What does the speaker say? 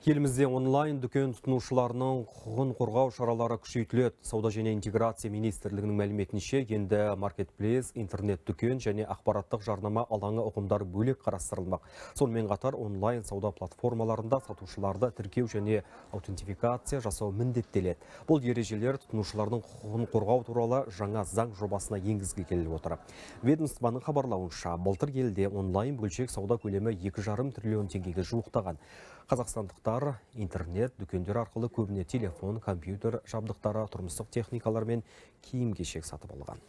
Елімізде онлайн дүкен тұтынушыларының құқығын қорғау шаралары күшейтіледі. Сауда және интеграция министрлігінің мәліметінше енді маркетплейс, интернет дүкен және ақпараттық жарнама алаңы ұғымдары бөлек қарастырылмақ. Сонымен қатар онлайн сауда платформаларында сатушыларды тіркеу және аутентификация жасау міндеттеледі. Бұл ережелер тұтынушылардың құқығын қорғау туралы жаңа заң жобасына келіп отыр. Ведомствоның хабарлауынша, былтыр елде онлайн бөлшек сауда көлемі 2,5 триллион теңгеге жуықтаған. Қазақстандықтар интернет дүкендер арқылы көбіне телефон компьютер жабдықтары тұрмыстық техникалар мен киім кешек сатып алған